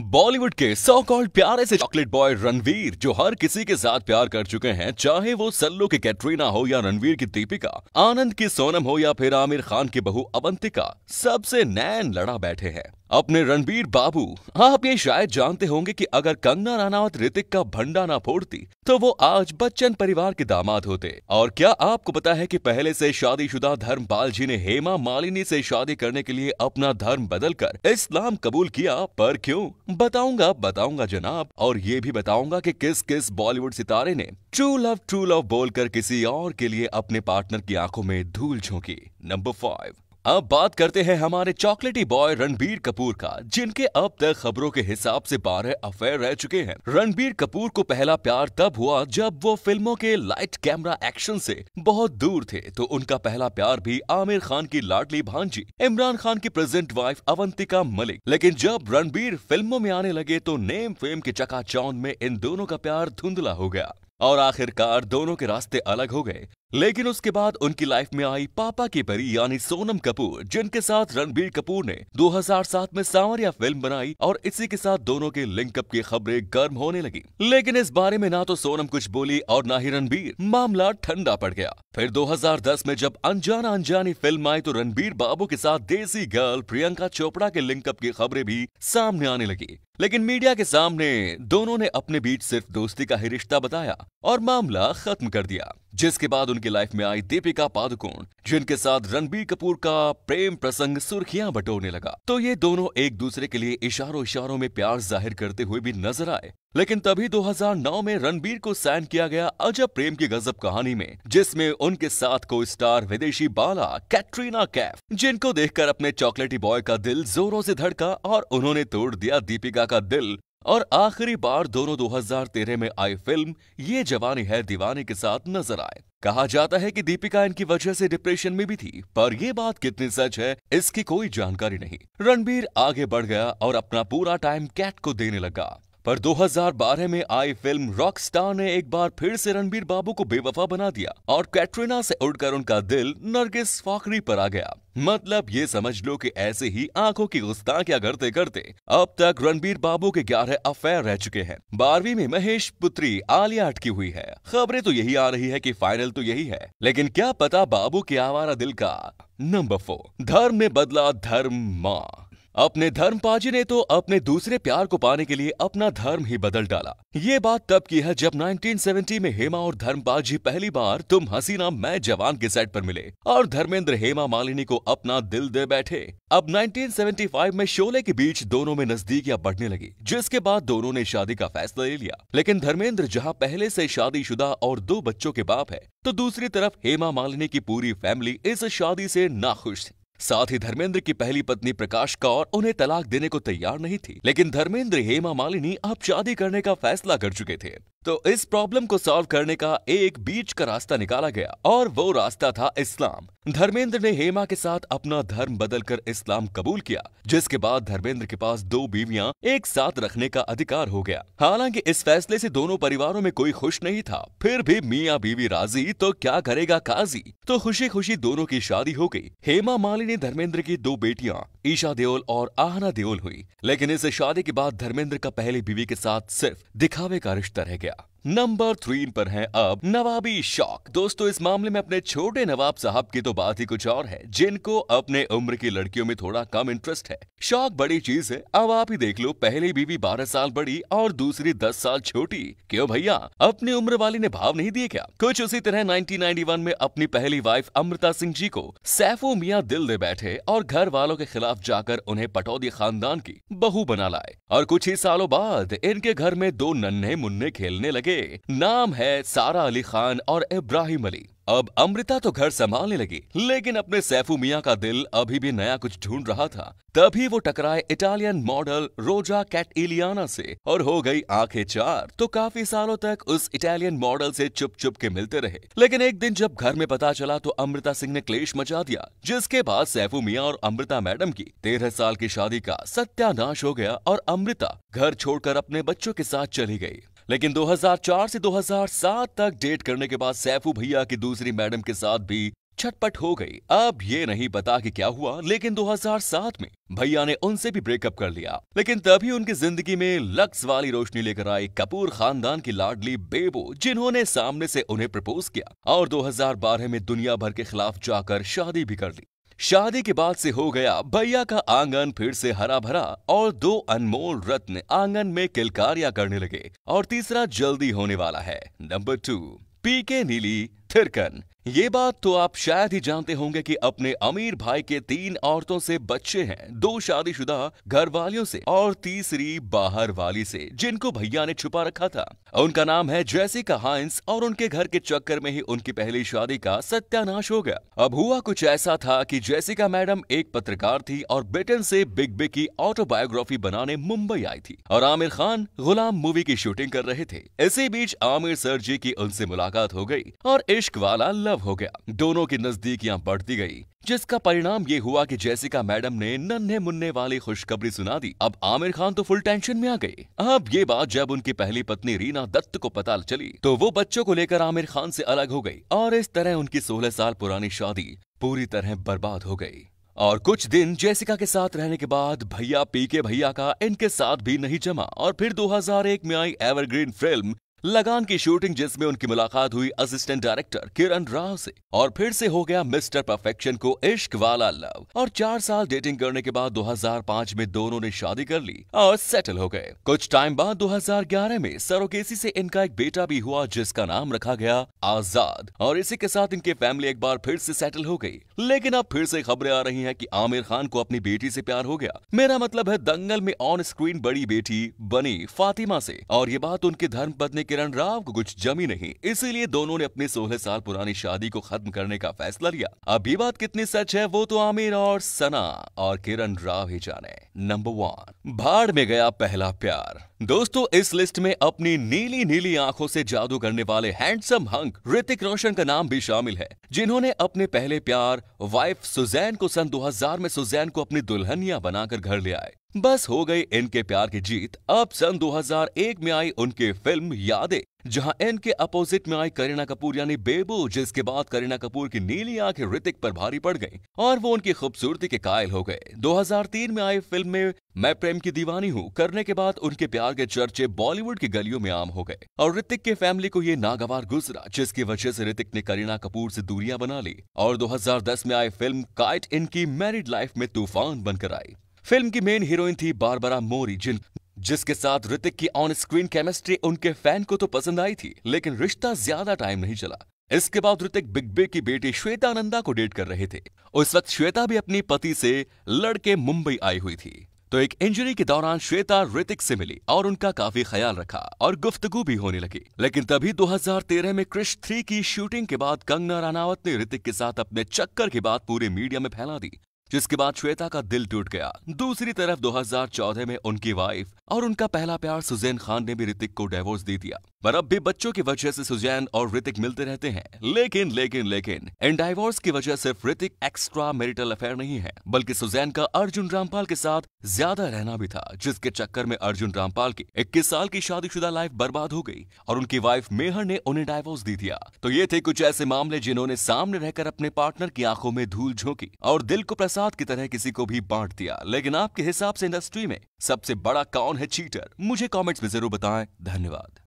बॉलीवुड के सौ कॉल्ड प्यारे से चॉकलेट बॉय रणवीर जो हर किसी के साथ प्यार कर चुके हैं चाहे वो सल्लू की कैटरीना हो या रणवीर की दीपिका आनंद की सोनम हो या फिर आमिर खान की बहू अवंतिका सबसे नैन लड़ा बैठे हैं अपने रणबीर बाबू आप ये शायद जानते होंगे कि अगर कंगना रानावत ऋतिक का भंडा ना फोड़ती तो वो आज बच्चन परिवार के दामाद होते और क्या आपको पता है कि पहले से शादीशुदा धर्मपाल जी ने हेमा मालिनी से शादी करने के लिए अपना धर्म बदलकर इस्लाम कबूल किया पर क्यों बताऊंगा बताऊंगा जनाब और ये भी बताऊंगा कि किस किस बॉलीवुड सितारे ने ट्रू लव ट्रू लव बोलकर किसी और के लिए अपने पार्टनर की आंखों में धूल झोंकी नंबर फाइव अब बात करते हैं हमारे चॉकलेटी बॉय रणबीर कपूर का जिनके अब तक खबरों के हिसाब से बारह अफेयर रह चुके हैं रणबीर कपूर को पहला प्यार तब हुआ जब वो फिल्मों के लाइट कैमरा एक्शन से बहुत दूर थे तो उनका पहला प्यार भी आमिर खान की लाडली भांजी इमरान खान की प्रेजेंट वाइफ अवंतिका मलिक लेकिन जब रणबीर फिल्मों में आने लगे तो नेम फेम के चका में इन दोनों का प्यार धुंधला हो गया और आखिरकार दोनों के रास्ते अलग हो गए लेकिन उसके बाद उनकी लाइफ में आई पापा की परी यानी सोनम कपूर जिनके साथ रणबीर कपूर ने 2007 में सांवरिया फिल्म बनाई और इसी के साथ दोनों के लिंकअप की खबरें गर्म होने लगी लेकिन इस बारे में ना तो सोनम कुछ बोली और ना ही रणबीर मामला ठंडा पड़ गया फिर 2010 में जब अनजाना अनजानी फिल्म आई तो रणबीर बाबू के साथ देसी गर्ल प्रियंका चोपड़ा के लिंकअप की खबरें भी सामने आने लगी लेकिन मीडिया के सामने दोनों ने अपने बीच सिर्फ दोस्ती का ही रिश्ता बताया और मामला खत्म कर दिया जिसके बाद उनकी लाइफ में आई दीपिका पादुकोण जिनके साथ रणबीर कपूर का प्रेम प्रसंग सुर्खियां बटोरने लगा तो ये दोनों एक दूसरे के लिए इशारों इशारों में प्यार जाहिर करते हुए भी नजर आए लेकिन तभी 2009 में रणबीर को साइन किया गया अजब प्रेम की गजब कहानी में जिसमें उनके साथ को स्टार विदेशी बाला कैटरीना कैफ जिनको देखकर अपने चॉकलेटी बॉय का दिल जोरों से धड़का और उन्होंने तोड़ दिया दीपिका का दिल और आखिरी बार दोनों 2013 में आई फिल्म ये जवानी है दीवानी के साथ नजर आए कहा जाता है कि दीपिका इनकी वजह से डिप्रेशन में भी थी पर यह बात कितनी सच है इसकी कोई जानकारी नहीं रणबीर आगे बढ़ गया और अपना पूरा टाइम कैट को देने लगा पर 2012 में आई फिल्म स्टार ने एक बार फिर से रणबीर बाबू को बेवफा बना दिया और कैटरीना से उड़कर उनका दिल नरगिस फाखरी पर आ गया मतलब ये समझ लो कि ऐसे ही आंखों की क्या करते करते अब तक रणबीर बाबू के ग्यारह अफेयर रह चुके हैं बारहवीं में महेश पुत्री आलिया अटकी हुई है खबरें तो यही आ रही है कि फाइनल तो यही है लेकिन क्या पता बाबू के आवारा दिल का नंबर फोर धर्म में बदला धर्म माँ अपने धर्म पाजी ने तो अपने दूसरे प्यार को पाने के लिए अपना धर्म ही बदल डाला ये बात तब की है जब 1970 में हेमा और धर्मपाजी पहली बार तुम हसीना मैं जवान के सेट पर मिले और धर्मेंद्र हेमा मालिनी को अपना दिल दे बैठे अब 1975 में शोले के बीच दोनों में नजदीकियां बढ़ने लगी जिसके बाद दोनों ने शादी का फैसला ले लिया लेकिन धर्मेंद्र जहाँ पहले से शादी और दो बच्चों के बाप है तो दूसरी तरफ हेमा मालिनी की पूरी फैमिली इस शादी से नाखुश थी साथ ही धर्मेंद्र की पहली पत्नी प्रकाश कौर उन्हें तलाक देने को तैयार नहीं थी लेकिन धर्मेंद्र हेमा मालिनी अब शादी करने का फैसला कर चुके थे तो इस प्रॉब्लम को सॉल्व करने का एक बीच का रास्ता निकाला गया और वो रास्ता था इस्लाम धर्मेंद्र ने हेमा के साथ अपना धर्म बदलकर इस्लाम कबूल किया जिसके बाद धर्मेंद्र के पास दो बीवियां एक साथ रखने का अधिकार हो गया हालांकि इस फैसले से दोनों परिवारों में कोई खुश नहीं था फिर भी मियाँ बीवी राजी तो क्या करेगा काजी तो खुशी खुशी दोनों की शादी हो गई हेमा माली ने धर्मेंद्र की दो बेटियां ईशा देओल और आहना देओल हुई लेकिन इस शादी के बाद धर्मेंद्र का पहली बीवी के साथ सिर्फ दिखावे का रिश्ता रह गया नंबर थ्री पर है अब नवाबी शौक दोस्तों इस मामले में अपने छोटे नवाब साहब की तो बात ही कुछ और है जिनको अपने उम्र की लड़कियों में थोड़ा कम इंटरेस्ट है शौक बड़ी चीज है अब आप ही देख लो पहली बीवी बारह साल बड़ी और दूसरी दस साल छोटी क्यों भैया अपनी उम्र वाली ने भाव नहीं दिए क्या कुछ उसी तरह नाइनटीन में अपनी पहली वाइफ अमृता सिंह जी को सैफो मिया दिल दे बैठे और घर वालों के खिलाफ जाकर उन्हें पटौदी खानदान की बहू बना लाए और कुछ ही सालों बाद इनके घर में दो नन्हे मुन्ने खेलने लगे थे नाम है सारा अली खान और इब्राहिम अली अब अमृता तो घर संभालने लगी लेकिन अपने सैफू मिया का दिल अभी भी नया कुछ ढूंढ रहा था तभी वो टकराए Italian model Rosa Kat Ileana से और हो गई आंखें चार तो काफी सालों तक उस इटालियन मॉडल से चुप चुप के मिलते रहे लेकिन एक दिन जब घर में पता चला तो अमृता सिंह ने क्लेश मचा दिया जिसके बाद सैफू मिया और अमृता मैडम की तेरह साल की शादी का सत्यानाश हो गया और अमृता घर छोड़कर अपने बच्चों के साथ चली गई लेकिन 2004 से 2007 तक डेट करने के बाद सैफू भैया की दूसरी मैडम के साथ भी छटपट हो गई अब ये नहीं पता कि क्या हुआ लेकिन 2007 में भैया ने उनसे भी ब्रेकअप कर लिया लेकिन तभी उनकी जिंदगी में लक्स वाली रोशनी लेकर आई कपूर खानदान की लाडली बेबो जिन्होंने सामने से उन्हें प्रपोज किया और 2012 में दुनिया भर के खिलाफ जाकर शादी भी कर ली शादी के बाद से हो गया भैया का आंगन फिर से हरा भरा और दो अनमोल रत्न आंगन में किलकारिया करने लगे और तीसरा जल्दी होने वाला है नंबर टू पीके नीली थिरकन ये बात तो आप शायद ही जानते होंगे कि अपने अमीर भाई के तीन औरतों से बच्चे हैं दो शादीशुदा घर वालियों से और तीसरी बाहर वाली से जिनको भैया ने छुपा रखा था उनका नाम है जैसिका हाइंस और उनके घर के चक्कर में ही उनकी पहली शादी का सत्यानाश हो गया अब हुआ कुछ ऐसा था कि जैसिका मैडम एक पत्रकार थी और ब्रिटेन से बिग बी की ऑटोबायोग्राफी बनाने मुंबई आई थी और आमिर खान गुलाम मूवी की शूटिंग कर रहे थे इसी बीच आमिर सर जी की उनसे मुलाकात हो गई और इश्क वाला लव हो गया दोनों की नजदीकियां बढ़ती गई जिसका परिणाम ये हुआ कि जैसिका मैडम ने नन्हे मुन्ने वाली खुशखबरी सुना दी अब आमिर खान तो फुल टेंशन में आ गए अब ये बात जब उनकी पहली पत्नी रीना दत्त को पता चली तो वो बच्चों को लेकर आमिर खान से अलग हो गई और इस तरह उनकी सोलह साल पुरानी शादी पूरी तरह बर्बाद हो गई और कुछ दिन जैसिका के साथ रहने के बाद भैया पीके भैया का इनके साथ भी नहीं जमा और फिर 2001 में आई एवरग्रीन फिल्म लगान की शूटिंग जिसमें उनकी मुलाकात हुई असिस्टेंट डायरेक्टर किरण राव से और फिर से हो गया मिस्टर परफेक्शन को इश्क वाला लव और चार साल डेटिंग करने के बाद 2005 में दोनों ने शादी कर ली और सेटल हो गए कुछ टाइम बाद 2011 में सरोगेसी से इनका एक बेटा भी हुआ जिसका नाम रखा गया आजाद और इसी के साथ इनके फैमिली एक बार फिर से सेटल हो गई लेकिन अब फिर से खबरें आ रही है की आमिर खान को अपनी बेटी से प्यार हो गया मेरा मतलब है दंगल में ऑन स्क्रीन बड़ी बेटी बनी फातिमा से और ये बात उनकी धर्म पत्नी के किरण राव को कुछ जमी नहीं इसीलिए दोनों ने अपनी सोलह साल पुरानी शादी को खत्म करने का फैसला लिया अब ये बात कितनी सच है वो तो आमिर और सना और किरण राव ही जाने नंबर वन भाड़ में गया पहला प्यार दोस्तों इस लिस्ट में अपनी नीली नीली आंखों से जादू करने वाले हैंडसम हंक ऋतिक रोशन का नाम भी शामिल है जिन्होंने अपने पहले प्यार वाइफ सुजैन को सन 2000 में सुजैन को अपनी दुल्हनिया बनाकर घर ले आए बस हो गई इनके प्यार की जीत अब सन 2001 में आई उनकी फिल्म यादें जहां इनके अपोजिट में आई करीना कपूर यानी बेबू जिसके बाद करीना कपूर की नीली आंखें ऋतिक पर भारी पड़ गईं और वो उनकी खूबसूरती के कायल हो गए 2003 में आई फिल्म में मैं प्रेम की दीवानी हूँ करने के बाद उनके प्यार के चर्चे बॉलीवुड की गलियों में आम हो गए और ऋतिक के फैमिली को ये नागवार गुजरा जिसकी वजह से ऋतिक ने करीना कपूर से दूरियां बना ली और 2010 में आई फिल्म काइट इनकी मैरिड लाइफ में तूफान बनकर आई फिल्म की मेन हीरोइन थी बारबरा मोरी जिन जिसके साथ ऋतिक की ऑन स्क्रीन केमिस्ट्री उनके फैन को तो पसंद आई थी लेकिन रिश्ता ज्यादा टाइम नहीं चला इसके बाद ऋतिक बिग बे की बेटी श्वेता नंदा को डेट कर रहे थे उस वक्त श्वेता भी अपनी पति से लड़के मुंबई आई हुई थी तो एक इंजरी के दौरान श्वेता ऋतिक से मिली और उनका काफी ख्याल रखा और गुफ्तगु भी होने लगी लेकिन तभी 2013 में क्रिश थ्री की शूटिंग के बाद कंगना रानावत ने ऋतिक के साथ अपने चक्कर की बात पूरे मीडिया में फैला दी जिसके बाद श्वेता का दिल टूट गया दूसरी तरफ 2014 में उनकी वाइफ और उनका पहला प्यार सुजैन खान ने भी ऋतिक को डिवोर्स दे दिया पर अब भी बच्चों की वजह से सुजैन और ऋतिक मिलते रहते हैं लेकिन लेकिन लेकिन इन डाइवोर्स की वजह सिर्फ ऋतिक एक्स्ट्रा मेरिटल अफेयर नहीं है बल्कि सुजैन का अर्जुन रामपाल के साथ ज्यादा रहना भी था जिसके चक्कर में अर्जुन रामपाल की इक्कीस साल की शादीशुदा लाइफ बर्बाद हो गई और उनकी वाइफ मेहर ने उन्हें डाइवोर्स दे दिया तो ये थे कुछ ऐसे मामले जिन्होंने सामने रहकर अपने पार्टनर की आंखों में धूल झोंकी और दिल को प्रस प्रसाद की तरह किसी को भी बांट दिया लेकिन आपके हिसाब से इंडस्ट्री में सबसे बड़ा कौन है चीटर मुझे कमेंट्स में जरूर बताएं धन्यवाद